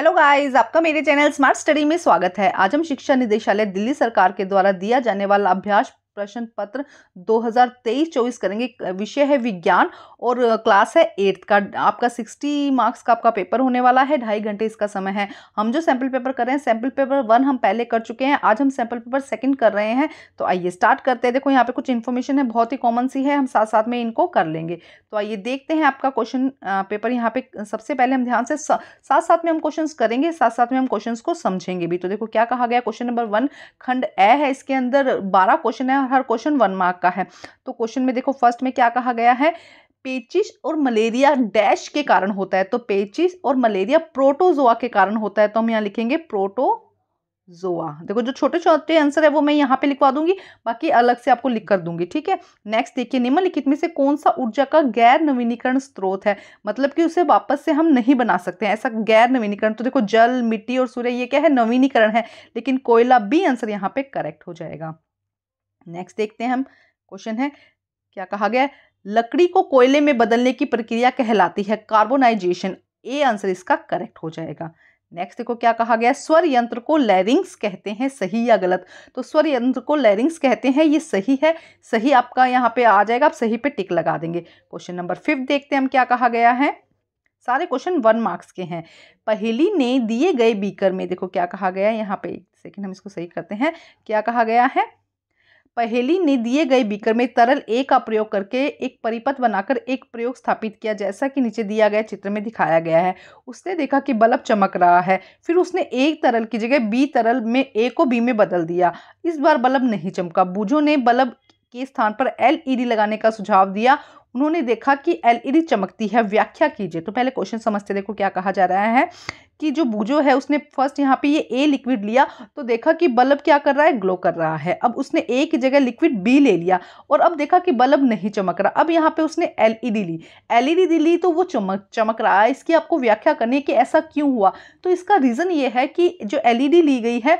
hello guys आपका मेरे channel smart study में स्वागत है आज हम शिक्षा निदेशालय दिल्ली सरकार के द्वारा दिया जाने वाला अभ्यास प्रश्न पत्र 2023-24 करेंगे विषय है विज्ञान और क्लास है एट्थ का आपका 60 मार्क्स का आपका पेपर होने वाला है ढाई घंटे इसका समय है हम जो सैंपल पेपर कर रहे हैं सैंपल पेपर वन हम पहले कर चुके हैं आज हम सैंपल पेपर सेकेंड कर रहे हैं तो आइए स्टार्ट करते हैं देखो यहाँ पे कुछ इन्फॉर्मेशन है बहुत ही कॉमन सी है हम साथ साथ में इनको कर लेंगे तो आइए देखते हैं आपका क्वेश्चन पेपर यहाँ पे सबसे पहले हम ध्यान से साथ साथ में हम क्वेश्चन करेंगे साथ साथ में हम क्वेश्चन को समझेंगे भी तो देखो क्या कहा गया क्वेश्चन नंबर वन खंड ए है इसके अंदर बारह क्वेश्चन है हर क्वेश्चन वन मार्क का है तो क्वेश्चन में देखो फर्स्ट में क्या कहा गया है पेचिस और मलेरिया डैश के कारण होता है तो पेचिस और मलेरिया प्रोटोजोआ के कारण होता है तो हम यहाँ लिखेंगे प्रोटोजोआ देखो जो छोटे छोटे आंसर है वो मैं यहाँ पे लिखवा दूंगी बाकी अलग से आपको लिख कर दूंगी ठीक है नेक्स्ट देखिए निम्नलिखित में से कौन सा ऊर्जा का गैर नवीनीकरण स्रोत है मतलब कि उसे वापस से हम नहीं बना सकते हैं ऐसा गैर नवीनीकरण तो देखो जल मिट्टी और सूर्य ये क्या है नवीनीकरण है लेकिन कोयला बी आंसर यहाँ पे करेक्ट हो जाएगा नेक्स्ट देखते हैं हम क्वेश्चन है क्या कहा गया लकड़ी को कोयले में बदलने की प्रक्रिया कहलाती है कार्बोनाइजेशन ए आंसर इसका करेक्ट हो जाएगा नेक्स्ट देखो क्या कहा गया स्वर यंत्र को लैरिंग्स कहते हैं सही या गलत तो स्वर यंत्र को लैरिंग्स कहते हैं ये सही है सही आपका यहाँ पे आ जाएगा आप सही पे टिक लगा देंगे क्वेश्चन नंबर फिफ्थ देखते हैं हम क्या कहा गया है सारे क्वेश्चन वन मार्क्स के हैं पहली ने दिए गए बीकर में देखो क्या कहा गया है यहाँ पे एक सेकेंड हम इसको सही करते हैं क्या कहा गया है पहेली ने दिए गए बीकर में तरल ए का प्रयोग करके एक परिपथ बनाकर एक प्रयोग स्थापित किया जैसा कि नीचे दिया गया चित्र में दिखाया गया है उसने देखा कि बल्ब चमक रहा है फिर उसने एक तरल की जगह बी तरल में ए को बी में बदल दिया इस बार बल्ब नहीं चमका बूझो ने बल्ब के स्थान पर एलईडी लगाने का सुझाव दिया उन्होंने देखा कि एलईडी चमकती है व्याख्या कीजिए तो पहले क्वेश्चन समझते देखो क्या कहा जा रहा है कि जो बूजो है उसने फर्स्ट यहाँ पे ये ए लिक्विड लिया तो देखा कि बल्ब क्या कर रहा है ग्लो कर रहा है अब उसने ए की जगह लिक्विड बी ले लिया और अब देखा कि बल्ब नहीं चमक रहा अब यहाँ पे उसने एलईडी ली एलईडी ली तो वो चमक चमक रहा है इसकी आपको व्याख्या करनी है कि ऐसा क्यों हुआ तो इसका रीज़न ये है कि जो एल ली गई है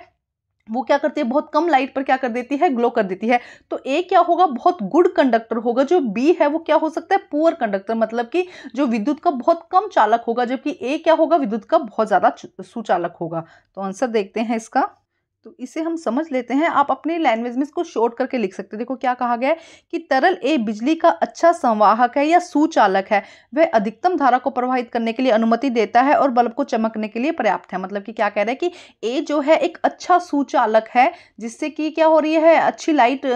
वो क्या करती है बहुत कम लाइट पर क्या कर देती है ग्लो कर देती है तो ए क्या होगा बहुत गुड कंडक्टर होगा जो बी है वो क्या हो सकता है पुअर कंडक्टर मतलब कि जो विद्युत का बहुत कम चालक होगा जबकि ए क्या होगा विद्युत का बहुत ज़्यादा सुचालक होगा तो आंसर देखते हैं इसका तो इसे हम समझ लेते हैं आप अपने लैंग्वेज में इसको शॉर्ट करके लिख सकते हैं देखो क्या कहा गया है कि तरल ए बिजली का अच्छा संवाहक है या सुचालक है वह अधिकतम धारा को प्रवाहित करने के लिए अनुमति देता है और बल्ब को चमकने के लिए पर्याप्त है मतलब कि क्या कह रहे हैं कि ए जो है एक अच्छा सुचालक है जिससे कि क्या हो रही है अच्छी लाइट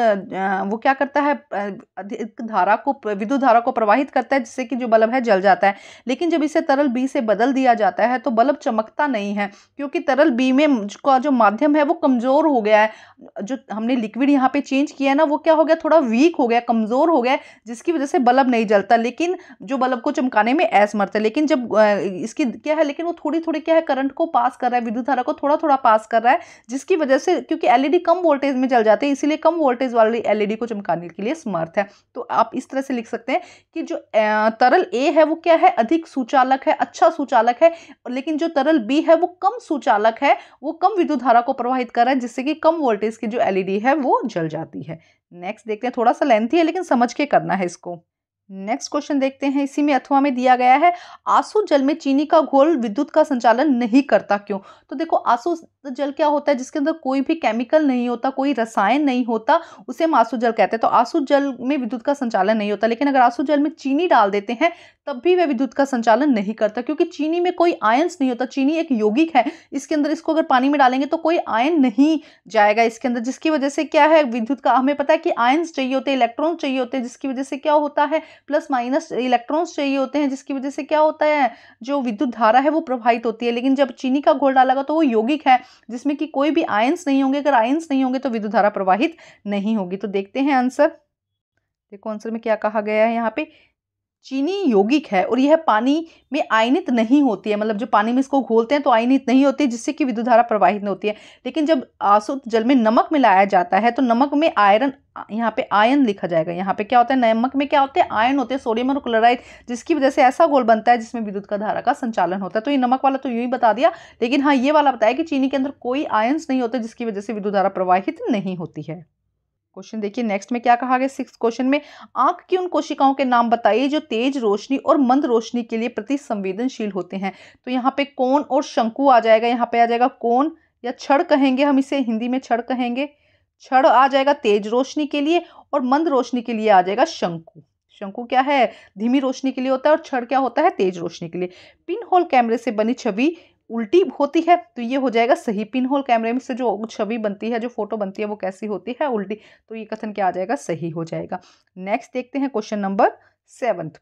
वो क्या करता है अधिक धारा को विद्युत धारा को प्रवाहित करता है जिससे कि जो बल्ब है जल जाता है लेकिन जब इसे तरल बी से बदल दिया जाता है तो बल्ब चमकता नहीं है क्योंकि तरल बी में का जो माध्यम है वो वो कमज़ोर हो गया है जो हमने लिक्विड यहाँ पे चेंज किया है ना वो क्या हो गया थोड़ा वीक हो गया कमज़ोर हो गया जिसकी वजह से बल्ब नहीं जलता लेकिन जो बल्ब को चमकाने में ऐस मरता है लेकिन जब इसकी क्या है लेकिन वो थोड़ी थोड़ी क्या है करंट को पास कर रहा है विद्युत धारा को थोड़ा थोड़ा पास कर रहा है जिसकी वजह से क्योंकि एलईडी कम वोल्टेज में जल जाते हैं इसीलिए कम वोल्टेज वाली एलईडी को चमकाने के लिए समर्थ है तो आप इस तरह से लिख सकते हैं कि जो तरल ए है वो क्या है अधिक सुचालक है अच्छा सुचालक है लेकिन जो तरल बी है वो कम सुचालक है वो कम विद्युत धारा को प्रवाहित प्रभावित कर रहा है जिससे कि कम वोल्टेज की जो एलईडी है वो जल जाती है नेक्स्ट देखते हैं थोड़ा सा लेंथी है लेकिन समझ के करना है इसको नेक्स्ट क्वेश्चन देखते हैं इसी में अथवा में दिया गया है आंसू जल में चीनी का घोल विद्युत का संचालन नहीं करता क्यों तो देखो आंसू जल क्या होता है जिसके अंदर कोई भी केमिकल नहीं होता कोई रसायन नहीं होता उसे हम आंसू जल कहते हैं तो आंसू जल में विद्युत का संचालन नहीं होता लेकिन अगर आंसू जल में चीनी डाल देते हैं तब भी वह विद्युत का संचालन नहीं करता क्योंकि चीनी में कोई आयंस नहीं होता चीनी एक यौगिक है इसके अंदर इसको अगर पानी में डालेंगे तो कोई आयन नहीं जाएगा इसके अंदर जिसकी वजह से क्या है विद्युत का हमें पता है कि आयंस चाहिए होते हैं इलेक्ट्रॉन्स चाहिए होते हैं जिसकी वजह से क्या होता है प्लस माइनस इलेक्ट्रॉन्स चाहिए होते हैं जिसकी वजह से क्या होता है जो विद्युत धारा है वो प्रभावित होती है लेकिन जब चीनी का घोल डालेगा तो वो यौगिक है जिसमें कि कोई भी आयंस नहीं होंगे अगर आयंस नहीं होंगे तो विद्युत धारा प्रवाहित नहीं होगी तो देखते हैं आंसर देखो आंसर में क्या कहा गया है यहाँ पे चीनी यौगिक है और यह पानी में आयनित नहीं होती है मतलब जो पानी में इसको घोलते हैं तो आयनित नहीं होती जिससे कि विद्युत धारा प्रवाहित नहीं होती है लेकिन जब आसुत जल में नमक मिलाया जाता है तो नमक में आयरन यहाँ पे आयन लिखा जाएगा यहाँ पे क्या होता है नमक में क्या होते हैं आयन होते हैं सोडियम और क्लोराइड जिसकी वजह से ऐसा गोल बनता है जिसमें विद्युत का धारा का संचालन होता है तो ये नमक वाला तो यूँ ही बता दिया लेकिन हाँ ये वाला बताया कि चीनी के अंदर कोई आयन्स नहीं होते जिसकी वजह से विद्युत धारा प्रवाहित नहीं होती है क्वेश्चन देखिए नेक्स्ट में क्या कहा गया सिक्स क्वेश्चन में आंख की उन कोशिकाओं के नाम बताइए जो तेज रोशनी और मंद रोशनी के लिए प्रति संवेदनशील होते हैं तो यहाँ पे कौन और शंकु आ जाएगा यहाँ पे आ जाएगा कौन या छड़ कहेंगे हम इसे हिंदी में छड़ कहेंगे छड़ आ जाएगा तेज रोशनी के लिए और मंद रोशनी के लिए आ जाएगा शंकु शंकु क्या है धीमी रोशनी के लिए होता है और छड़ क्या होता है तेज रोशनी के लिए पिन होल कैमरे से बनी छवि उल्टी होती है तो ये हो जाएगा सही पिन होल कैमरे में से जो छवि बनती है जो फोटो बनती है वो कैसी होती है उल्टी तो ये कथन क्या आ जाएगा सही हो जाएगा नेक्स्ट देखते हैं क्वेश्चन नंबर सेवंथ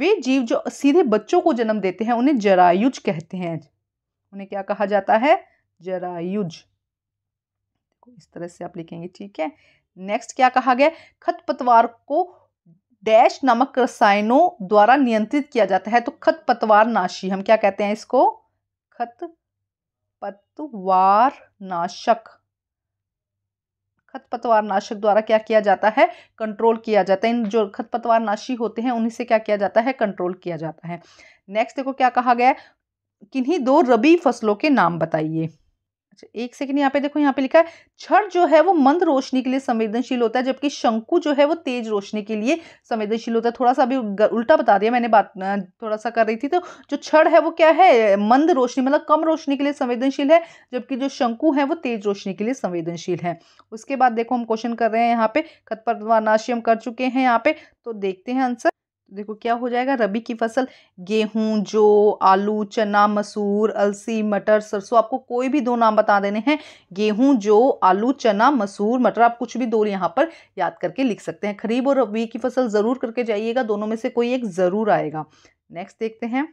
वे जीव जो सीधे बच्चों को जन्म देते हैं उन्हें जरायुज कहते हैं उन्हें क्या कहा जाता है जरायुज इस तरह से आप लिखेंगे ठीक है नेक्स्ट क्या कहा गया खत पतवार को डैश नामक रसायनों द्वारा नियंत्रित किया जाता है तो खत पतवार नाशी हम क्या कहते हैं इसको खतपतवार नाशक द्वारा क्या किया जाता है कंट्रोल किया जाता है इन जो नाशी होते हैं उन्हीं से क्या किया जाता है कंट्रोल किया जाता है नेक्स्ट देखो क्या कहा गया है किन्हीं दो रबी फसलों के नाम बताइए अच्छा एक सेकंड यहाँ पे देखो यहाँ पे लिखा है छठ जो है वो मंद रोशनी के लिए संवेदनशील होता है जबकि शंकु जो है वो तेज रोशनी के लिए संवेदनशील होता है थोड़ा सा अभी उल्टा बता दिया मैंने बात थोड़ा सा कर रही थी तो जो छड़ है वो क्या है मंद रोशनी मतलब कम रोशनी के लिए संवेदनशील है जबकि जो शंकु है वो तेज रोशनी के लिए संवेदनशील है उसके बाद देखो हम क्वेश्चन कर रहे हैं यहाँ पे हम कर चुके हैं यहाँ पे तो देखते हैं आंसर देखो क्या हो जाएगा रबी की फसल गेहूं जो आलू चना मसूर अलसी मटर सरसों आपको कोई भी दो नाम बता देने हैं गेहूं जो आलू चना मसूर मटर आप कुछ भी दो यहां पर याद करके लिख सकते हैं खरीब और रबी की फसल ज़रूर करके जाइएगा दोनों में से कोई एक ज़रूर आएगा नेक्स्ट देखते हैं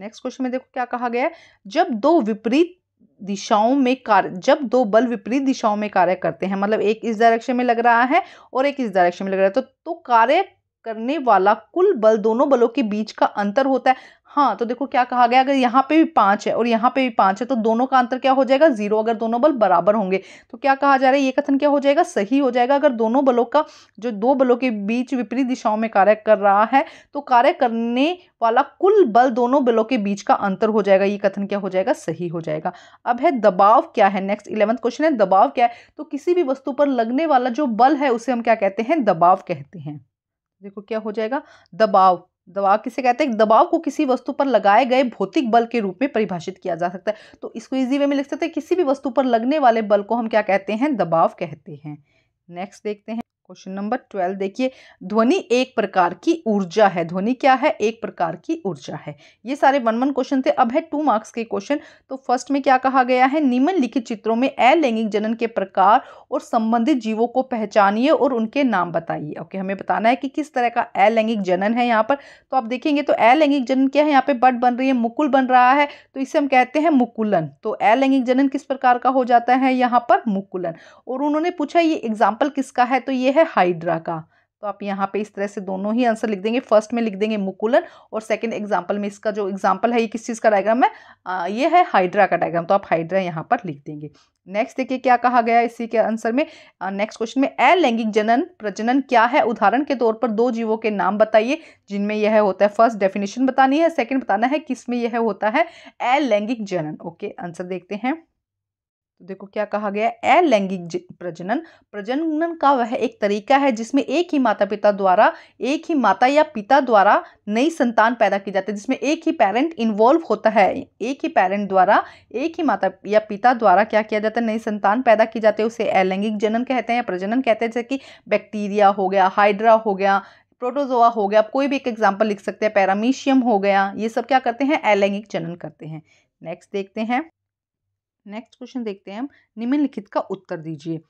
नेक्स्ट क्वेश्चन में देखो क्या कहा गया है जब दो विपरीत दिशाओं में कार्य जब दो बल विपरीत दिशाओं में कार्य करते हैं मतलब एक इस डायरेक्शन में लग रहा है और एक इस डायरेक्शन में लग रहा है तो, तो कार्य करने वाला कुल बल दोनों बलों के बीच का अंतर होता है हाँ तो देखो क्या कहा गया अगर यहाँ पे भी पांच है और यहाँ पे भी पांच है तो दोनों का अंतर क्या हो जाएगा जीरो अगर दोनों बल बराबर होंगे तो क्या कहा जा रहा है ये कथन क्या हो जाएगा सही हो जाएगा अगर दोनों बलों का जो दो बलों के बीच विपरीत दिशाओं में कार्य कर रहा है तो कार्य करने वाला कुल बल दोनों बलों के बीच का अंतर हो जाएगा ये कथन क्या हो जाएगा सही हो जाएगा अब है दबाव क्या है नेक्स्ट इलेवंथ क्वेश्चन है दबाव क्या है तो किसी भी वस्तु पर लगने वाला जो बल है उसे हम क्या कहते हैं दबाव कहते हैं देखो क्या हो जाएगा दबाव दबाव किसे कहते हैं दबाव को किसी वस्तु पर लगाए गए भौतिक बल के रूप में परिभाषित किया जा सकता है तो इसको इजी वे में लिख सकते हैं किसी भी वस्तु पर लगने वाले बल को हम क्या कहते हैं दबाव कहते हैं नेक्स्ट देखते हैं क्वेश्चन नंबर ट्वेल्व देखिए ध्वनि एक प्रकार की ऊर्जा है ध्वनि क्या है एक प्रकार की ऊर्जा है ये सारे वन वन क्वेश्चन थे अब है टू मार्क्स के क्वेश्चन तो फर्स्ट में क्या कहा गया है निम्नलिखित चित्रों में अलैंगिक जनन के प्रकार और संबंधित जीवों को पहचानिए और उनके नाम बताइए ओके हमें बताना है कि किस तरह का अलैंगिक जनन है यहाँ पर तो आप देखेंगे तो अलैंगिक जनन क्या है यहाँ पे बट बन रही है मुकुल बन रहा है तो इसे हम कहते हैं मुकुलन तो अलैंगिक जनन किस प्रकार का हो जाता है यहाँ पर मुकुलन और उन्होंने पूछा ये एग्जाम्पल किसका है तो ये है है हाइड्रा का तो आप यहाँ पे इस तरह से दोनों ही आंसर लिख देंगे फर्स्ट में लिख देंगे मुकुलन और सेकंड एग्जांपल में इसका जो एग्जांपल है ये किस चीज़ का डायग्राम है आ, ये है हाइड्रा का डायग्राम तो आप हाइड्रा यहाँ पर लिख देंगे नेक्स्ट देखिए क्या कहा गया इसी के आंसर में नेक्स्ट क्वेश्चन में अलैंगिक जनन प्रजनन क्या है उदाहरण के तौर पर दो जीवों के नाम बताइए जिनमें यह होता है फर्स्ट डेफिनेशन बतानी है सेकेंड बताना है किसमें यह होता है अलैंगिक जनन ओके आंसर देखते हैं तो देखो क्या कहा गया अलैंगिक प्रजनन प्रजनन का वह एक तरीका है जिसमें एक ही माता पिता द्वारा एक ही माता या पिता द्वारा नई संतान पैदा की जाती है जिसमें एक ही पेरेंट इन्वॉल्व होता है एक ही पेरेंट द्वारा एक ही माता या पिता द्वारा क्या किया जाता है नई संतान पैदा की जाती है उसे अलैंगिक जनन कहते हैं या प्रजनन कहते हैं जैसे कि बैक्टीरिया हो गया हाइड्रा हो गया प्रोटोजोआ हो गया आप कोई भी एक एग्जाम्पल लिख सकते हैं पैरामीशियम हो गया ये सब क्या करते हैं अलैंगिक जनन करते हैं नेक्स्ट देखते हैं नेक्स्ट क्वेश्चन देखते हैं हम निम्नलिखित का उत्तर दीजिए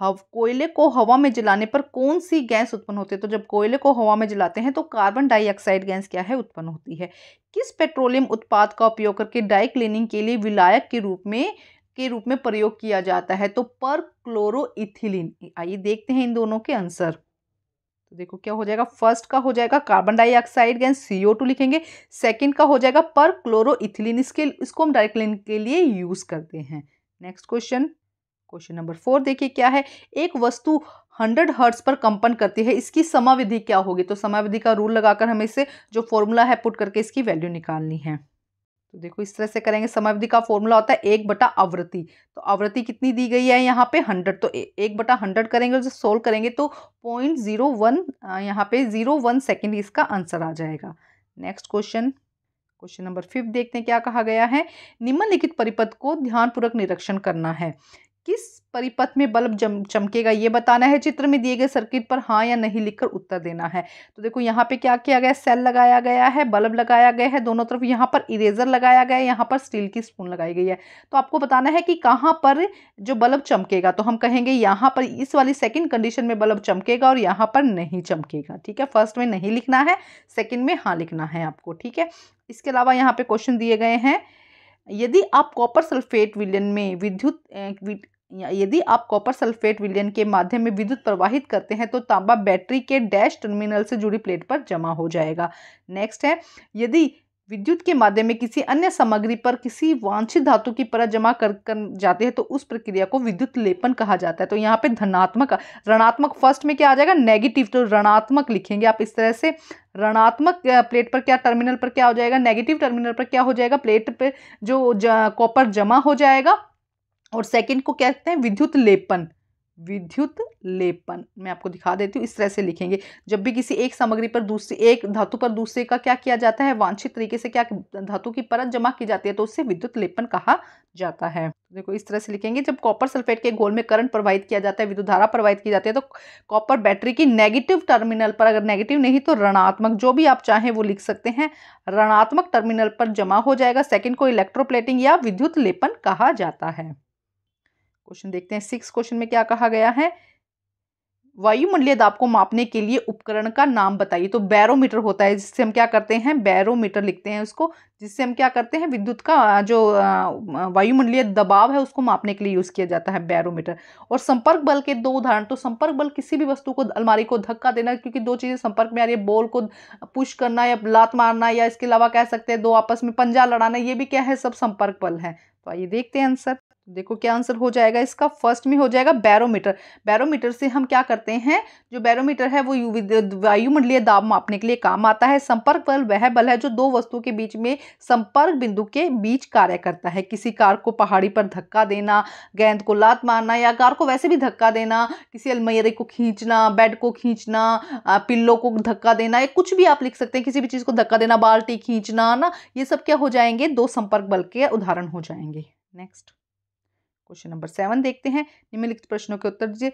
हव कोयले को हवा में जलाने पर कौन सी गैस उत्पन्न होती है तो जब कोयले को हवा में जलाते हैं तो कार्बन डाइऑक्साइड गैस क्या है उत्पन्न होती है किस पेट्रोलियम उत्पाद का उपयोग करके डाई क्लीनिंग के लिए विलायक के रूप में के रूप में प्रयोग किया जाता है तो पर क्लोरो आइए देखते हैं इन दोनों के आंसर तो देखो क्या हो जाएगा फर्स्ट का हो जाएगा carbon dioxide gas C O two लिखेंगे सेकेंड का हो जाएगा पर क्लोरो इथिलीन इसके इसको हम डाइक्लिन के लिए यूज़ करते हैं next question question number four देखिए क्या है एक वस्तु हंड्रेड हर्ट्स पर कंपन करती है इसकी समाविधि क्या होगी तो समाविधि का रूल लगाकर हमें इसे जो फॉर्मूला है पुट करके इसकी वैल्यू निकालनी है तो देखो इस तरह से करेंगे समावधि का फॉर्मूला होता है एक बटा आवृत्ति तो आवृत्ति कितनी दी गई है यहाँ पे हंड्रेड तो ए, एक बटा हंड्रेड करेंगे और जब सोल्व करेंगे तो पॉइंट जीरो वन यहाँ पे जीरो वन सेकेंड इसका आंसर आ जाएगा next question question number fifth देखते हैं क्या कहा गया है निम्नलिखित परिपथ को ध्यानपूर्वक निरीक्षण करना है किस परिपथ में बल्ब जम चमकेगा ये बताना है चित्र में दिए गए सर्किट पर हाँ या नहीं लिखकर उत्तर देना है तो देखो यहाँ पे क्या किया गया सेल लगाया गया है बल्ब लगाया गया है दोनों तरफ यहाँ पर इरेजर लगाया गया है यहाँ पर स्टील की स्पून लगाई गई है तो आपको बताना है कि कहाँ पर जो बल्ब चमकेगा तो हम कहेंगे यहाँ पर इस वाली सेकेंड कंडीशन में बल्ब चमकेगा और यहाँ पर नहीं चमकेगा ठीक है फर्स्ट में नहीं लिखना है सेकेंड में हाँ लिखना है आपको ठीक है इसके अलावा यहाँ पर क्वेश्चन दिए गए हैं यदि आप कॉपर सल्फेट विलयन में विद्युत यदि आप कॉपर सल्फेट विलयन के माध्यम में विद्युत प्रवाहित करते हैं तो तांबा बैटरी के डैश टर्मिनल से जुड़ी प्लेट पर जमा हो जाएगा नेक्स्ट है यदि विद्युत के माध्यम में किसी अन्य सामग्री पर किसी वांछित धातु की परत जमा कर कर जाते हैं तो उस प्रक्रिया को विद्युत लेपन कहा जाता है तो यहाँ पे धनात्मक ऋणात्मक फर्स्ट में क्या आ जाएगा नेगेटिव तो ऋणात्मक लिखेंगे आप इस तरह से ऋणात्मक प्लेट पर क्या टर्मिनल पर क्या हो जाएगा नेगेटिव टर्मिनल पर क्या हो जाएगा प्लेट पर जो कॉपर जमा हो जाएगा और सेकंड को क्या कहते हैं विद्युत लेपन विद्युत लेपन मैं आपको दिखा देती हूँ इस तरह से लिखेंगे जब भी किसी एक सामग्री पर दूसरी एक धातु पर दूसरे का क्या किया जाता है वांछित तरीके से क्या धातु की परत जमा की जाती है तो उससे विद्युत लेपन कहा जाता है तो देखो इस तरह से लिखेंगे जब कॉपर सल्फेट के घोल में करंट प्रवाहित किया जाता है विद्युत धारा प्रवाहित की जाती है तो कॉपर बैटरी की नेगेटिव टर्मिनल पर अगर नेगेटिव नहीं तो ऋणात्मक जो भी आप चाहें वो लिख सकते हैं ऋणात्मक टर्मिनल पर जमा हो जाएगा सेकेंड को इलेक्ट्रोप्लेटिंग या विद्युत लेपन कहा जाता है क्वेश्चन देखते हैं सिक्स क्वेश्चन में क्या कहा गया है वायुमंडलीय दाब को मापने के लिए उपकरण का नाम बताइए तो बैरोमीटर होता है जिससे हम क्या करते हैं बैरोमीटर लिखते हैं उसको जिससे हम क्या करते हैं विद्युत का जो वायुमंडलीय दबाव है उसको मापने के लिए यूज़ किया जाता है बैरोमीटर और संपर्क बल के दो उदाहरण तो संपर्क बल किसी भी वस्तु को अलमारी को धक्का देना क्योंकि दो चीज़ें संपर्क में आ रही है बॉल को पुश करना या लात मारना या इसके अलावा कह सकते हैं दो आपस में पंजा लड़ाना ये भी क्या है सब संपर्क बल है तो आइए देखते हैं आंसर देखो क्या आंसर हो जाएगा इसका फर्स्ट में हो जाएगा बैरोमीटर बैरोमीटर से हम क्या करते हैं जो बैरोमीटर है वो वायुमंडलीय दाब मापने के लिए काम आता है संपर्क बल वह बल है जो दो वस्तुओं के बीच में संपर्क बिंदु के बीच कार्य करता है किसी कार को पहाड़ी पर धक्का देना गेंद को लात मारना या कार को वैसे भी धक्का देना किसी अलमयरे को खींचना बेड को खींचना पिल्लों को धक्का देना या कुछ भी आप लिख सकते हैं किसी भी चीज़ को धक्का देना बाल्टी खींचना ना ये सब क्या हो जाएंगे दो संपर्क बल के उदाहरण हो जाएंगे नेक्स्ट क्वेश्चन नंबर सेवन देखते हैं निम्नलिखित प्रश्नों के उत्तर दीजिए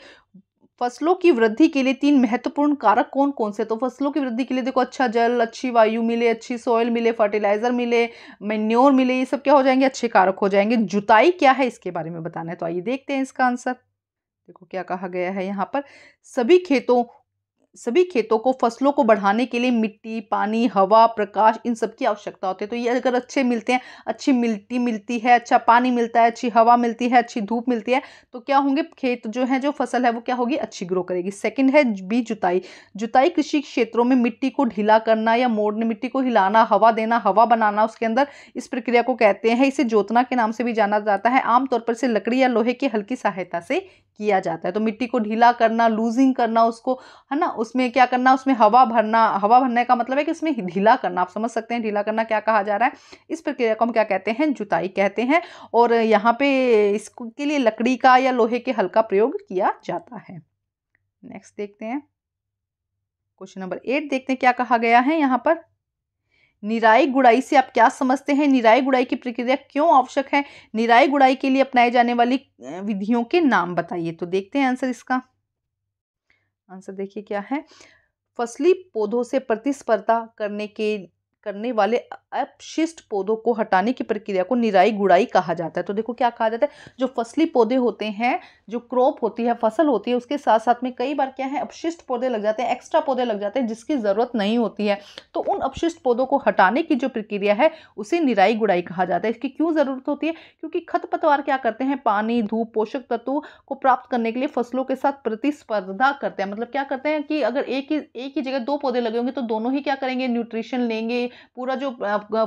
फसलों की वृद्धि के लिए तीन महत्वपूर्ण कारक कौन कौन से तो फसलों की वृद्धि के लिए देखो अच्छा जल अच्छी वायु मिले अच्छी सॉइल मिले फर्टिलाइजर मिले मेन्योर मिले ये सब क्या हो जाएंगे अच्छे कारक हो जाएंगे जुताई क्या है इसके बारे में बताना है तो आइए देखते हैं इसका आंसर देखो क्या कहा गया है यहाँ पर सभी खेतों सभी खेतों को फसलों को बढ़ाने के लिए मिट्टी पानी हवा प्रकाश इन सब की आवश्यकता होती है तो ये अगर अच्छे मिलते हैं अच्छी मिट्टी मिलती है अच्छा पानी मिलता है अच्छी हवा मिलती है अच्छी धूप मिलती है तो क्या होंगे खेत जो है जो फसल है वो क्या होगी अच्छी ग्रो करेगी सेकेंड है बी जुताई जुताई कृषि क्षेत्रों में मिट्टी को ढीला करना या मोड़ने मिट्टी को हिलाना हवा देना हवा बनाना उसके अंदर इस प्रक्रिया को कहते हैं इसे जोतना के नाम से भी जाना जाता है आमतौर पर इसे लकड़ी या लोहे की हल्की सहायता से किया जाता है तो मिट्टी को ढीला करना लूजिंग करना उसको है ना उसमें क्या करना उसमें हवा भरना हवा भरने का मतलब है कि उसमें ढीला करना आप समझ सकते हैं ढीला करना क्या कहा जा रहा है इस प्रक्रिया को हम क्या कहते हैं जुताई कहते हैं और यहाँ पे इसके लिए लकड़ी का या लोहे के हल्का प्रयोग किया जाता है नेक्स्ट देखते हैं क्वेश्चन नंबर एट देखते हैं क्या कहा गया है यहाँ पर निराई गुड़ाई से आप क्या समझते हैं निराई गुड़ाई की प्रक्रिया क्यों आवश्यक है निराई गुड़ाई के लिए अपनाए जाने वाली विधियों के नाम बताइए तो देखते हैं आंसर इसका आंसर देखिए क्या है फसली पौधों से प्रतिस्पर्धा करने के करने वाले अपशिष्ट पौधों को हटाने की प्रक्रिया को निराई गुड़ाई कहा जाता है तो देखो क्या कहा जाता है जो फसली पौधे होते हैं जो क्रॉप होती है फसल होती है उसके साथ साथ में कई बार क्या है अपशिष्ट पौधे लग जाते हैं एक्स्ट्रा पौधे लग जाते हैं जिसकी ज़रूरत नहीं होती है तो उन अपशिष्ट पौधों को हटाने की जो प्रक्रिया है उसे निराई गुड़ाई कहा जाता है इसकी क्यों ज़रूरत होती है क्योंकि खतपतवार क्या करते हैं पानी धूप पोषक तत्व को प्राप्त करने के लिए फसलों के साथ प्रतिस्पर्धा करते हैं मतलब क्या करते हैं कि अगर एक ही एक ही जगह दो पौधे लगे होंगे तो दोनों ही क्या करेंगे न्यूट्रिशन लेंगे पूरा जो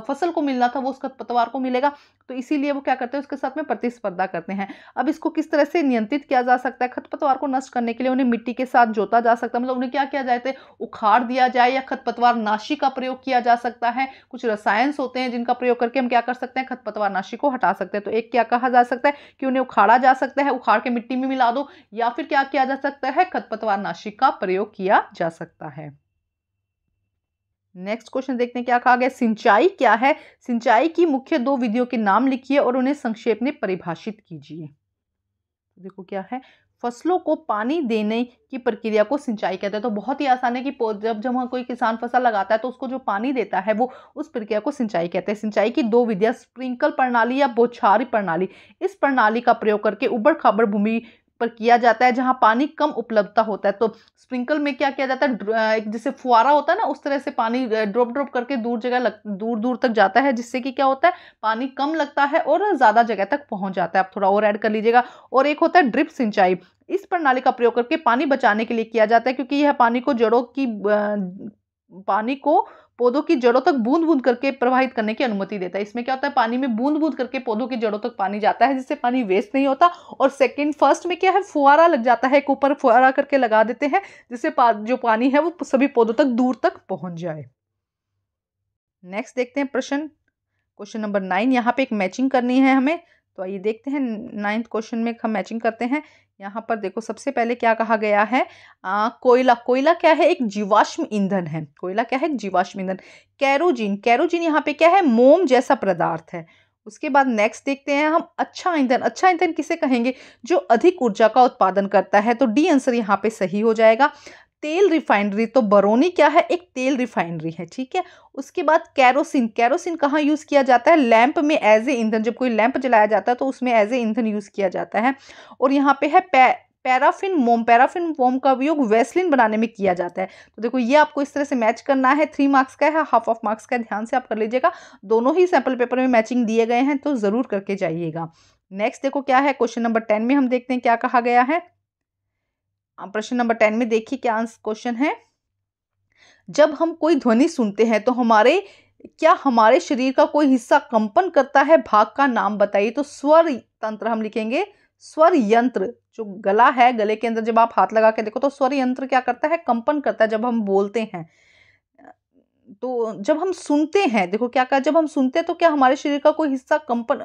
फसल को मिलना था वो उसका पतवार को मिलेगा तो इसीलिए वो क्या करते हैं उसके साथ में प्रतिस्पर्धा करते हैं अब इसको किस तरह से नियंत्रित किया जा सकता है खतपतवार को नष्ट करने के लिए उन्हें मिट्टी के साथ जोता जा सकता है मतलब उन्हें क्या किया जाए उखाड़ दिया जाए या खतपतवार नाशी का प्रयोग किया जा सकता है कुछ रसायन होते हैं जिनका प्रयोग करके हम क्या कर सकते हैं खतपतवार नाशी को हटा सकते हैं तो एक क्या कहा जा सकता है कि उन्हें उखाड़ा जा सकता है उखाड़ के मिट्टी में मिला दो या फिर क्या किया जा सकता है खतपतवार नाशी का प्रयोग किया जा सकता है नेक्स्ट क्वेश्चन देखते हैं क्या कहा गया सिंचाई क्या है सिंचाई की मुख्य दो विधियों के नाम लिखिए और उन्हें संक्षेप में परिभाषित कीजिए तो देखो क्या है फसलों को पानी देने की प्रक्रिया को सिंचाई कहते हैं तो बहुत ही आसान है कि जब जब कोई किसान फसल लगाता है तो उसको जो पानी देता है वो उस प्रक्रिया को सिंचाई कहते हैं सिंचाई की दो विधियां स्प्रिंकल प्रणाली या बोछारी प्रणाली इस प्रणाली का प्रयोग करके उबड़ खाबड़ भूमि पर किया जाता है जहाँ पानी कम उपलब्धता होता है तो स्प्रिंकल में क्या किया जाता है जैसे फुआरा होता है ना उस तरह से पानी ड्रॉप ड्रॉप करके दूर जगह दूर दूर तक जाता है जिससे कि क्या होता है पानी कम लगता है और ज़्यादा जगह तक पहुंच जाता है आप थोड़ा और ऐड कर लीजिएगा और एक होता है ड्रिप सिंचाई इस प्रणाली का प्रयोग करके पानी बचाने के लिए किया जाता है क्योंकि यह पानी को जड़ों की पानी को पौधों की जड़ों तक बूंद बूंद करके प्रवाहित करने की अनुमति देता है इसमें क्या होता है पानी में बूंद बूंद करके पौधों की जड़ों तक पानी जाता है जिससे पानी वेस्ट नहीं होता और सेकेंड फर्स्ट में क्या है फुहारा लग जाता है एक ऊपर फुहारा करके लगा देते हैं जिससे जो पानी है वो सभी पौधों तक दूर तक पहुंच जाए नेक्स्ट देखते हैं प्रश्न क्वेश्चन नंबर नाइन यहाँ पे एक मैचिंग करनी है हमें तो आइए देखते हैं नाइन्थ क्वेश्चन में हम मैचिंग करते हैं यहाँ पर देखो सबसे पहले क्या कहा गया है आ, कोयला कोयला क्या है एक जीवाश्म ईंधन है कोयला क्या है एक जीवाश्म ईंधन कैरोजीन कैरोजिन यहाँ पे क्या है मोम जैसा पदार्थ है उसके बाद नेक्स्ट देखते हैं हम अच्छा ईंधन अच्छा ईंधन किसे कहेंगे जो अधिक ऊर्जा का उत्पादन करता है तो डी आंसर यहाँ पे सही हो जाएगा तेल रिफाइनरी तो बरौनी क्या है एक तेल रिफाइनरी है ठीक है उसके बाद कैरोसिन कैरोसिन कहाँ यूज़ किया जाता है लैंप में एज ए ईंधन जब कोई लैंप जलाया जाता है तो उसमें एज ए ईंधन यूज़ किया जाता है और यहाँ पे है पै पैराफिन मोम पैराफिन मोम का उपयोग वेस्लिन बनाने में किया जाता है तो देखो ये आपको इस तरह से मैच करना है थ्री मार्क्स का है हाफ ऑफ मार्क्स का ध्यान से आप कर लीजिएगा दोनों ही सैंपल पेपर में मैचिंग दिए गए हैं तो ज़रूर करके जाइएगा नेक्स्ट देखो क्या है क्वेश्चन नंबर टेन में हम देखते हैं क्या कहा गया है हाँ, प्रश्न नंबर टेन में देखिए क्या क्वेश्चन है जब हम कोई ध्वनि सुनते हैं तो हमारे क्या हमारे शरीर का कोई हिस्सा कंपन करता है भाग का नाम बताइए तो स्वर तंत्र हम लिखेंगे स्वर यंत्र जो गला है गले के अंदर जब आप हाथ लगा के देखो तो स्वर यंत्र क्या करता है कंपन करता है जब हम बोलते हैं तो जब हम सुनते हैं देखो क्या कहा जब हम सुनते हैं तो क्या हमारे शरीर का कोई हिस्सा कंपन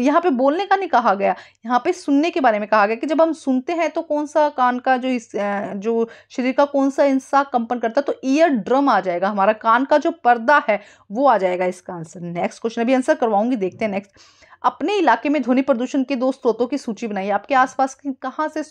यहाँ पे बोलने का नहीं कहा गया यहाँ पे सुनने के बारे में कहा गया कि जब हम सुनते हैं तो कौन सा कान का जो जो शरीर का कौन सा हिस्सा कंपन करता है तो ईयर ड्रम आ जाएगा हमारा कान का जो पर्दा है वो आ जाएगा इसका आंसर नेक्स्ट क्वेश्चन अभी आंसर करवाऊंगी देखते हैं नेक्स्ट अपने इलाके में ध्वनि प्रदूषण के दो स्रोतों की सूची बनाइए आपके आसपास कहाँ से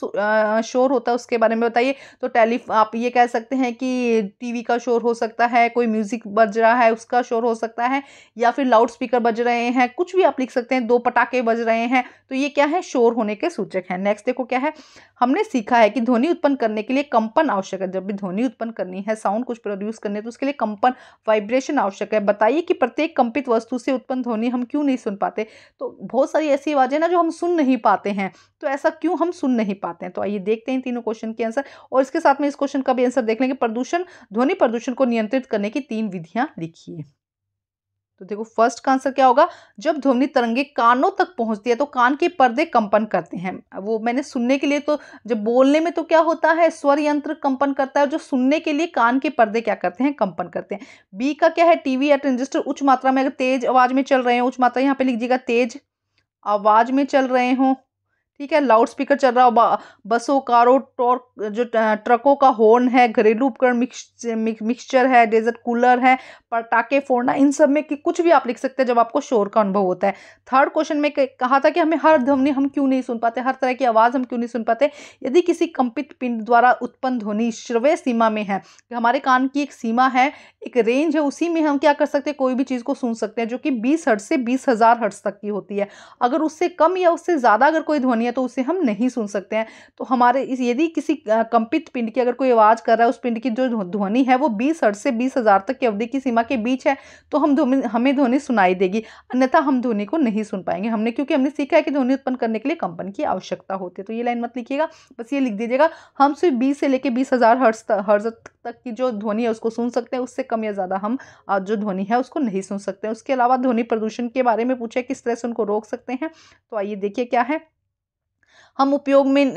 शोर होता है उसके बारे में बताइए तो टेली आप ये कह सकते हैं कि टीवी का शोर हो सकता है कोई म्यूज़िक बज रहा है उसका शोर हो सकता है या फिर लाउड स्पीकर बज रहे हैं कुछ भी आप लिख सकते हैं दो पटाखे बज रहे हैं तो ये क्या है शोर होने के सूचक हैं नेक्स्ट देखो क्या है हमने सीखा है कि ध्वनि उत्पन्न करने के लिए कंपन आवश्यक है जब भी ध्वनि उत्पन्न करनी है साउंड कुछ प्रोड्यूस करने तो उसके लिए कंपन वाइब्रेशन आवश्यक है बताइए कि प्रत्येक कंपित वस्तु से उत्पन्न ध्वनि हम क्यों नहीं सुन पाते तो बहुत सारी ऐसी आवाज़ें ना जो हम सुन नहीं पाते हैं तो ऐसा क्यों हम सुन नहीं पाते हैं तो आइए देखते हैं तीनों क्वेश्चन के आंसर और इसके साथ में इस क्वेश्चन का भी आंसर देख लेंगे प्रदूषण ध्वनि प्रदूषण को नियंत्रित करने की तीन विधियाँ लिखिए तो देखो फर्स्ट का आंसर क्या होगा जब ध्वनि तरंगे कानों तक पहुंचती है तो कान के पर्दे कंपन करते हैं वो मैंने सुनने के लिए तो जब बोलने में तो क्या होता है स्वर यंत्र कंपन करता है जो सुनने के लिए कान के पर्दे क्या करते हैं कंपन करते हैं बी का क्या है टीवी या ट्रेंजिस्टर उच्च मात्रा में अगर तेज आवाज में चल रहे हैं उच्च मात्रा यहाँ पे लिखिएगा तेज आवाज में चल रहे हो ठीक है लाउड स्पीकर चल रहा हो बसों कारों टॉर्क जो ट्रकों का हॉर्न है घरेलू उपकरण मिक्स मिक्सचर है डेजर्ट कूलर है पटाखे फोड़ना इन सब में कि कुछ भी आप लिख सकते हैं जब आपको शोर का अनुभव होता है थर्ड क्वेश्चन में कहा था कि हमें हर ध्वनि हम क्यों नहीं सुन पाते हर तरह की आवाज़ हम क्यों नहीं सुन पाते यदि किसी कंपित पिंड द्वारा उत्पन्न ध्वनि श्रव्य सीमा में है कि हमारे कान की एक सीमा है एक रेंज है उसी में हम क्या कर सकते हैं कोई भी चीज़ को सुन सकते हैं जो कि बीस हर्ट से बीस हज़ार हर्ट्स तक की होती है अगर उससे कम या उससे ज़्यादा अगर कोई ध्वनि है तो उसे हम नहीं सुन सकते हैं तो हमारे यदि किसी कंपित पिंड की अगर कोई आवाज़ कर रहा है उस पिंड की जो ध्वनि है वो बीस हर्ट से बीस हज़ार तक की अवधि की सीमा सीमा के बीच है तो हम हमें ध्वनि सुनाई देगी अन्यथा हम ध्वनि को नहीं सुन पाएंगे हमने क्योंकि हमने सीखा है कि ध्वनि उत्पन्न करने के लिए कंपन की आवश्यकता होती है तो ये लाइन मत लिखिएगा बस ये लिख दीजिएगा हम सिर्फ बीस से लेकर बीस हज़ार हर्ज तक की जो ध्वनि है उसको सुन सकते हैं उससे कम या ज़्यादा हम जो ध्वनि है उसको नहीं सुन सकते उसके अलावा ध्वनि प्रदूषण के बारे में पूछे किस तरह से उनको रोक सकते हैं तो आइए देखिए क्या है हम उपयोग में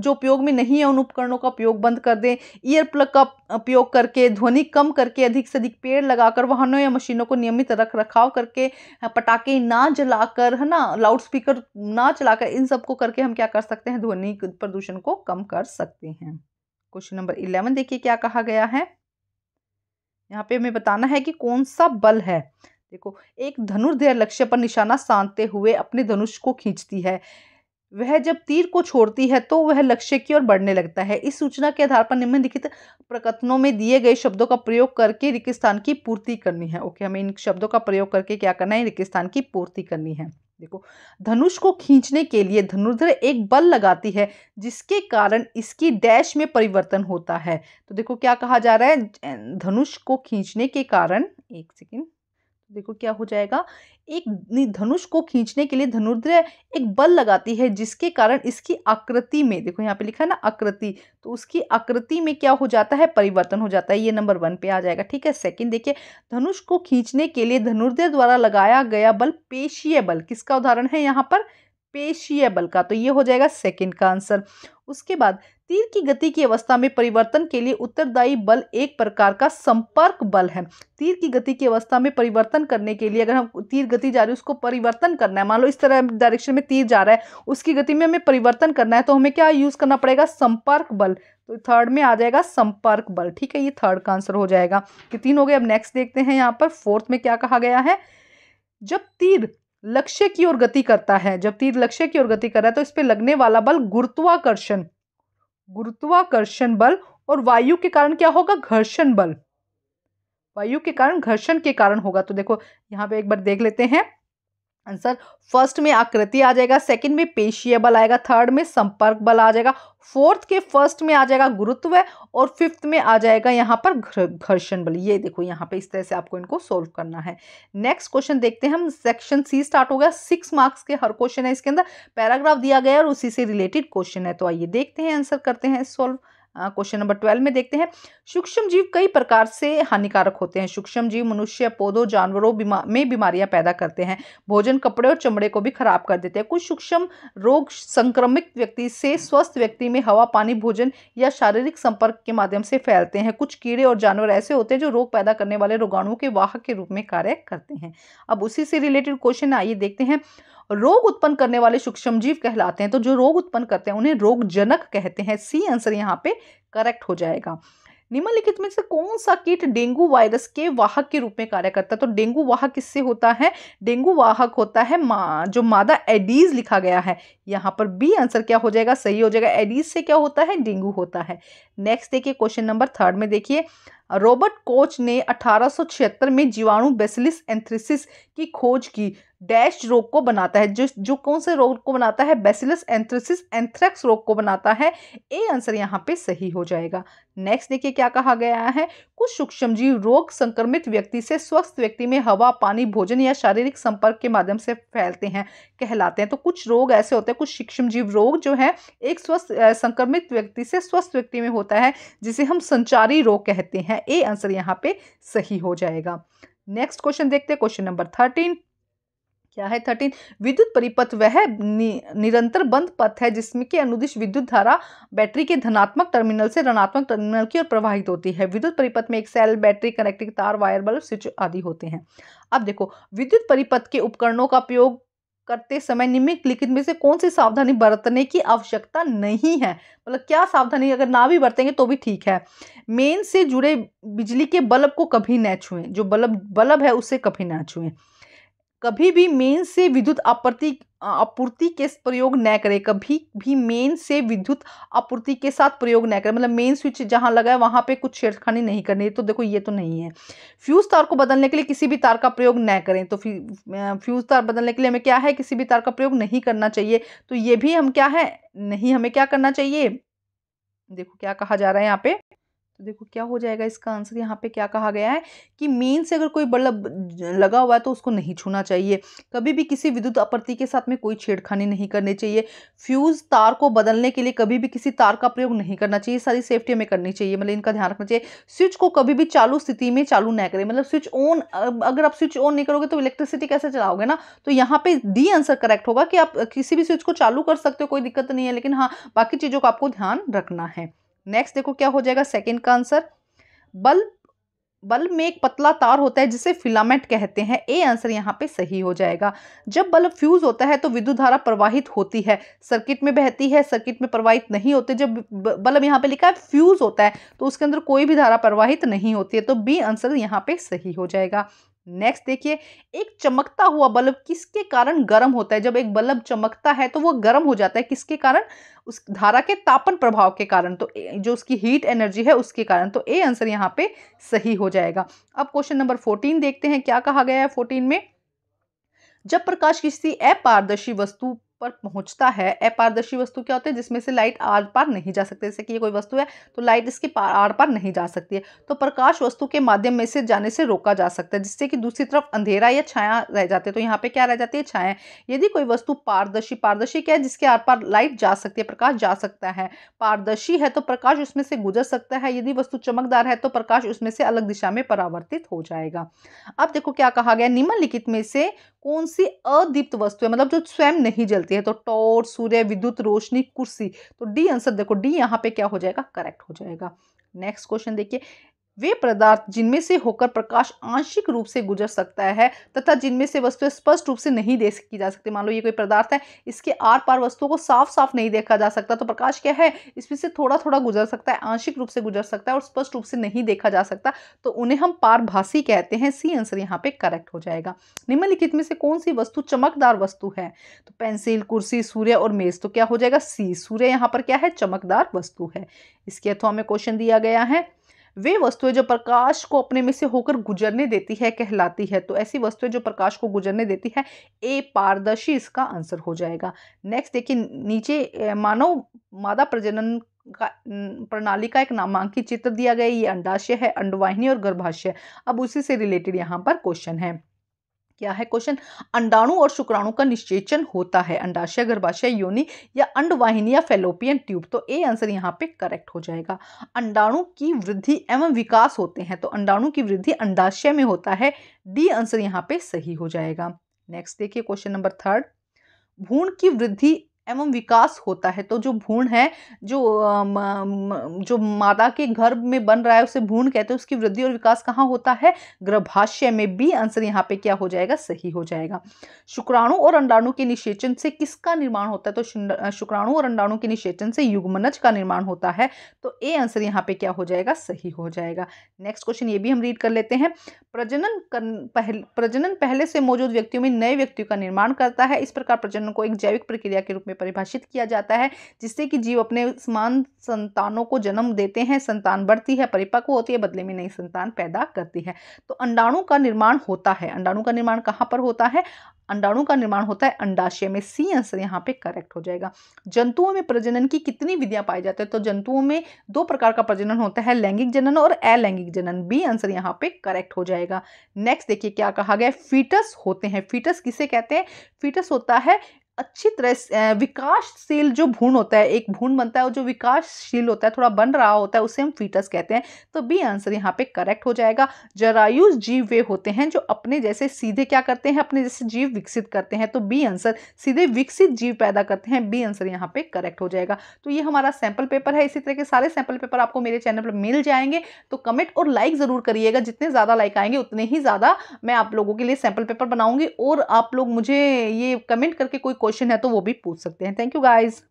जो उपयोग में नहीं है उन उपकरणों का उपयोग बंद कर दें ईयर प्लग का उपयोग करके ध्वनि कम करके अधिक से अधिक पेड़ लगाकर वाहनों या मशीनों को नियमित रख रखाव करके पटाखे ना जलाकर है ना लाउड स्पीकर ना चलाकर इन सबको करके हम क्या कर सकते हैं ध्वनि प्रदूषण को कम कर सकते हैं क्वेश्चन नंबर इलेवन देखिए क्या कहा गया है यहाँ पे हमें बताना है कि कौन सा बल है देखो एक धनुर्धेय लक्ष्य पर निशाना साधते हुए अपने धनुष को खींचती है वह जब तीर को छोड़ती है तो वह लक्ष्य की ओर बढ़ने लगता है इस सूचना के आधार पर निम्नलिखित प्रकथनों में दिए गए शब्दों का प्रयोग करके रिक्तस्थान की पूर्ति करनी है ओके हमें इन शब्दों का प्रयोग करके क्या करना है रिक्तस्थान की पूर्ति करनी है देखो धनुष को खींचने के लिए धनुर्धर एक बल लगाती है जिसके कारण इसकी डैश में परिवर्तन होता है तो देखो क्या कहा जा रहा है धनुष को खींचने के कारण एक सेकेंड देखो क्या हो जाएगा एक धनुष को खींचने के लिए धनुर्द्र एक बल लगाती है जिसके कारण इसकी आकृति में देखो यहाँ पे लिखा है ना आकृति तो उसकी आकृति में क्या हो जाता है परिवर्तन हो जाता है ये नंबर वन पे आ जाएगा ठीक है सेकंड देखिए धनुष को खींचने के लिए धनुर्द्रय द्वारा लगाया गया बल पेशीय बल किसका उदाहरण है यहाँ पर बल का तो ये हो जाएगा सेकंड का आंसर उसके बाद तीर की गति की अवस्था में परिवर्तन के लिए उत्तरदायी बल एक प्रकार का संपर्क बल है तीर की गति की अवस्था में परिवर्तन करने के लिए अगर हम तीर गति जा रही है उसको परिवर्तन करना है मान लो इस तरह डायरेक्शन में तीर जा रहा है उसकी गति में हमें परिवर्तन करना है तो हमें क्या यूज़ करना पड़ेगा संपर्क बल तो थर्ड में आ जाएगा संपर्क बल ठीक है ये थर्ड का आंसर हो जाएगा कि तीन हो गए अब नेक्स्ट देखते हैं यहाँ पर फोर्थ में क्या कहा गया है जब तीर लक्ष्य की ओर गति करता है जब तीर लक्ष्य की ओर गति कर रहा है तो इस पर लगने वाला बल गुरुत्वाकर्षण गुरुत्वाकर्षण बल और वायु के कारण क्या होगा घर्षण बल वायु के कारण घर्षण के कारण होगा तो देखो यहाँ पे एक बार देख लेते हैं आंसर फर्स्ट में आकृति आ जाएगा सेकंड में पेशीय बल आएगा थर्ड में संपर्क बल आ जाएगा फोर्थ के फर्स्ट में आ जाएगा गुरुत्व और फिफ्थ में आ जाएगा यहाँ पर घर्षण बल ये देखो यहाँ पे इस तरह से आपको इनको सोल्व करना है नेक्स्ट क्वेश्चन देखते हैं हम सेक्शन सी स्टार्ट हो गया सिक्स मार्क्स के हर क्वेश्चन है इसके अंदर पैराग्राफ दिया गया और उसी से रिलेटेड क्वेश्चन है तो आइए देखते हैं आंसर करते हैं सोल्व क्वेश्चन नंबर ट्वेल्व में देखते हैं सूक्ष्म जीव कई प्रकार से हानिकारक होते हैं सूक्ष्म जीव मनुष्य पौधों जानवरों बीमा, में बीमारियां पैदा करते हैं भोजन कपड़े और चमड़े को भी खराब कर देते हैं कुछ सूक्ष्म रोग संक्रमित व्यक्ति से स्वस्थ व्यक्ति में हवा पानी भोजन या शारीरिक संपर्क के माध्यम से फैलते हैं कुछ कीड़े और जानवर ऐसे होते हैं जो रोग पैदा करने वाले रोगाणुओं के वाहक के रूप में कार्य करते हैं अब उसी से रिलेटेड क्वेश्चन आइए देखते हैं रोग उत्पन्न करने वाले सूक्ष्म जीव कहलाते हैं तो जो रोग उत्पन्न करते हैं उन्हें रोगजनक कहते हैं सी आंसर यहाँ पे करेक्ट हो जाएगा निम्नलिखित में से कौन सा कीट डेंगू वायरस के वाहक के रूप में कार्य करता है तो डेंगू वाहक किससे होता है डेंगू वाहक होता है मा, जो मादा एडीज लिखा गया है यहाँ पर बी आंसर क्या हो जाएगा सही हो जाएगा एडीज से क्या होता है डेंगू होता है नेक्स्ट देखिए क्वेश्चन नंबर थर्ड में देखिए रॉबर्ट कोच ने 1876 में जीवाणु बेसिलिस एंथ्रिसिस की खोज की डैश रोग को बनाता है जो जो कौन से रोग को बनाता है बेसिलस एंथ्रिसिस एंथ्रेक्स रोग को बनाता है ए आंसर यहाँ पे सही हो जाएगा नेक्स्ट देखिए क्या कहा गया है कुछ सूक्ष्म जीव रोग संक्रमित व्यक्ति से स्वस्थ व्यक्ति में हवा पानी भोजन या शारीरिक संपर्क के माध्यम से फैलते हैं कहलाते हैं तो कुछ रोग ऐसे होते हैं कुछ सूक्ष्म जीव रोग जो है एक स्वस्थ संक्रमित व्यक्ति से स्वस्थ व्यक्ति में होता है जिसे हम संचारी रोग कहते हैं ए आंसर यहाँ पे सही हो जाएगा नेक्स्ट क्वेश्चन देखते हैं क्वेश्चन नंबर थर्टीन क्या है थर्टीन विद्युत परिपथ वह नि, निरंतर बंद पथ है जिसमें कि अनुदिश विद्युत धारा बैटरी के धनात्मक टर्मिनल से ऋणात्मक टर्मिनल की ओर प्रवाहित होती है विद्युत परिपथ में एक सेल बैटरी कनेक्टिंग तार वायर बल्ब स्विच आदि होते हैं अब देखो विद्युत परिपथ के उपकरणों का प्रयोग करते समय निम्नलिखित में से कौन सी सावधानी बरतने की आवश्यकता नहीं है मतलब क्या सावधानी अगर ना भी बरतेंगे तो भी ठीक है मेन से जुड़े बिजली के बल्ब को कभी न छुएं जो बल्ब बल्ब है उसे कभी ना छुएं कभी भी मेन से विद्युत आपूर्ति आपूर्ति के प्रयोग न करें कभी भी मेन से विद्युत आपूर्ति के साथ प्रयोग न करें मतलब मेन स्विच जहाँ लगा है वहाँ पे कुछ छेड़खानी नहीं करनी तो देखो ये तो नहीं है फ्यूज़ तार को बदलने के लिए किसी भी तार का प्रयोग न करें तो फ्यूज़ तार बदलने के लिए हमें क्या है किसी भी तार का प्रयोग नहीं करना चाहिए तो ये भी हम क्या है नहीं हमें क्या करना चाहिए देखो क्या कहा जा रहा है यहाँ पे तो देखो क्या हो जाएगा इसका आंसर यहाँ पे क्या कहा गया है कि मेन से अगर कोई बल्ब लगा हुआ है तो उसको नहीं छूना चाहिए कभी भी किसी विद्युत आपत्ति के साथ में कोई छेड़खानी नहीं करनी चाहिए फ्यूज़ तार को बदलने के लिए कभी भी किसी तार का प्रयोग नहीं करना चाहिए सारी सेफ्टी हमें करनी चाहिए मतलब इनका ध्यान रखना चाहिए स्विच को कभी भी चालू स्थिति में चालू न करें मतलब स्विच ऑन अगर आप स्विच ऑन नहीं करोगे तो इलेक्ट्रिसिटी कैसे चलाओगे ना तो यहाँ पे डी आंसर करेक्ट होगा कि आप किसी भी स्विच को चालू कर सकते हो कोई दिक्कत नहीं है लेकिन हाँ बाकी चीज़ों का आपको ध्यान रखना है नेक्स्ट देखो क्या हो जाएगा सेकेंड का आंसर बल्ब बल्ब में एक पतला तार होता है जिसे फिलामेंट कहते हैं ए आंसर यहाँ पे सही हो जाएगा जब बल्ब फ्यूज होता है तो विद्युत धारा प्रवाहित होती है सर्किट में बहती है सर्किट में प्रवाहित नहीं होते जब बल्ब यहाँ पे लिखा है फ्यूज होता है तो उसके अंदर कोई भी धारा प्रवाहित नहीं होती है तो बी आंसर यहाँ पे सही हो जाएगा नेक्स्ट देखिए एक चमकता हुआ बल्ब किसके कारण गर्म होता है जब एक बल्ब चमकता है तो वो गर्म हो जाता है किसके कारण उस धारा के तापन प्रभाव के कारण तो जो उसकी हीट एनर्जी है उसके कारण तो ए आंसर यहाँ पे सही हो जाएगा अब क्वेश्चन नंबर फोर्टीन देखते हैं क्या कहा गया है फोर्टीन में जब प्रकाश किसी अपारदर्शी वस्तु पर पहुंचता है अपारदर्शी वस्तु क्या होती है जिसमें से लाइट आर पार नहीं जा सकती जैसे कि ये कोई वस्तु है तो लाइट इसके पार आर पार नहीं जा सकती है तो प्रकाश वस्तु के माध्यम में से जाने से रोका जा सकता है जिससे कि दूसरी तरफ अंधेरा या छाया रह जाती है तो यहाँ पे क्या रह जाती है छाया यदि कोई वस्तु पारदर्शी पारदर्शी क्या है जिसके आर पार लाइट जा सकती है प्रकाश जा सकता है पारदर्शी है तो प्रकाश उसमें से गुजर सकता है यदि वस्तु चमकदार है तो प्रकाश उसमें से अलग दिशा में परावर्तित हो जाएगा अब देखो क्या कहा गया निम्नलिखित में से कौन सी अदीप्त वस्तु है मतलब जो स्वयं नहीं जलती करती है तो टोर सूर्य विद्युत रोशनी कुर्सी तो डी आंसर देखो डी यहाँ पे क्या हो जाएगा करेक्ट हो जाएगा नेक्स्ट क्वेश्चन देखिए वे पदार्थ जिनमें से होकर प्रकाश आंशिक रूप से गुजर सकता है तथा जिनमें से वस्तुएं स्पष्ट रूप से नहीं देख की जा सकती मान लो ये कोई पदार्थ है इसके आर पार वस्तुओं को साफ साफ नहीं देखा जा सकता तो प्रकाश क्या है इसमें से थोड़ा थोड़ा गुजर सकता है आंशिक रूप से गुजर सकता है और स्पष्ट रूप से नहीं देखा जा सकता तो उन्हें हम पारभाषी कहते हैं सी आंसर यहाँ पे करेक्ट हो जाएगा निम्नलिखित में से कौन सी वस्तु चमकदार वस्तु है तो पेंसिल कुर्सी सूर्य और मेज तो क्या हो जाएगा सी सूर्य यहाँ पर क्या है चमकदार वस्तु है इसके अथवा हमें क्वेश्चन दिया गया है वे वस्तुएं जो प्रकाश को अपने में से होकर गुजरने देती है कहलाती है तो ऐसी वस्तुएं जो प्रकाश को गुजरने देती है ए पारदर्शी इसका आंसर हो जाएगा नेक्स्ट देखिए नीचे मानव मादा प्रजनन का प्रणाली का एक नामांकित चित्र दिया गया ये अंडाशय है अंडवाहिनी और गर्भाशय अब उसी से रिलेटेड यहाँ पर क्वेश्चन है क्या है क्वेश्चन अंडाणु और शुक्राणु का निश्चेचन होता है अंडाशय गर्भाशय योनि या अंडवाहिनी या फेलोपियन ट्यूब तो ए आंसर यहाँ पे करेक्ट हो जाएगा अंडाणु की वृद्धि एवं विकास होते हैं तो अंडाणु की वृद्धि अंडाशय में होता है डी आंसर यहाँ पे सही हो जाएगा नेक्स्ट देखिए क्वेश्चन नंबर थर्ड भूण की वृद्धि एवं विकास होता है तो जो भ्रूण है जो जो माता के गर्भ में बन रहा है उसे भ्रूण कहते हैं उसकी वृद्धि और विकास कहाँ होता है गर्भाशय में बी आंसर यहाँ पे क्या हो जाएगा सही हो जाएगा शुक्राणु और अंडाणु के निषेचन से किसका निर्माण होता है तो शुक्राणु और अंडाणु के निषेचन से युगमनज का निर्माण होता है तो ए आंसर यहाँ पे क्या हो जाएगा सही हो जाएगा नेक्स्ट क्वेश्चन ये भी हम रीड कर लेते हैं प्रजनन पहले प्रजनन पहले से मौजूद व्यक्तियों में नए व्यक्तियों का निर्माण करता है इस प्रकार प्रजनन को एक जैविक प्रक्रिया के रूप में परिभाषित किया जाता है जिससे कि जीव अपने समान संतानों को जन्म देते हैं संतान बढ़ती है परिपक्व होती है बदले में नई संतान पैदा करती है तो अंडाणु का निर्माण होता है अंडाणु का निर्माण कहाँ पर होता है अंडाणु का निर्माण होता है अंडाशय में सी आंसर यहाँ पे करेक्ट हो जाएगा जंतुओं में प्रजनन की कितनी विधियां पाई जाती है तो जंतुओं में दो प्रकार का प्रजनन होता है लैंगिक जनन और अलैंगिक जनन बी आंसर यहाँ पे करेक्ट हो जाएगा नेक्स्ट देखिए क्या कहा गया फीटस होते हैं फीटस किसे कहते हैं फीटस होता है अच्छी तरह विकासशील जो भ्रूण होता है एक भ्रूण बनता है और जो विकासशील होता है थोड़ा बन रहा होता है उसे हम फीटस कहते हैं तो बी आंसर यहाँ पे करेक्ट हो जाएगा जरायु जीव वे होते हैं जो अपने जैसे सीधे क्या करते हैं अपने जैसे जीव विकसित करते हैं तो बी आंसर सीधे विकसित जीव पैदा करते हैं बी आंसर यहाँ पे करेक्ट हो जाएगा तो ये हमारा सैंपल पेपर है इसी तरह के सारे सैंपल पेपर आपको मेरे चैनल पर मिल जाएंगे तो कमेंट और लाइक ज़रूर करिएगा जितने ज़्यादा लाइक आएंगे उतने ही ज़्यादा मैं आप लोगों के लिए सैंपल पेपर बनाऊंगी और आप लोग मुझे ये कमेंट करके कोई क्वेश्चन है तो वो भी पूछ सकते हैं थैंक यू गाइज़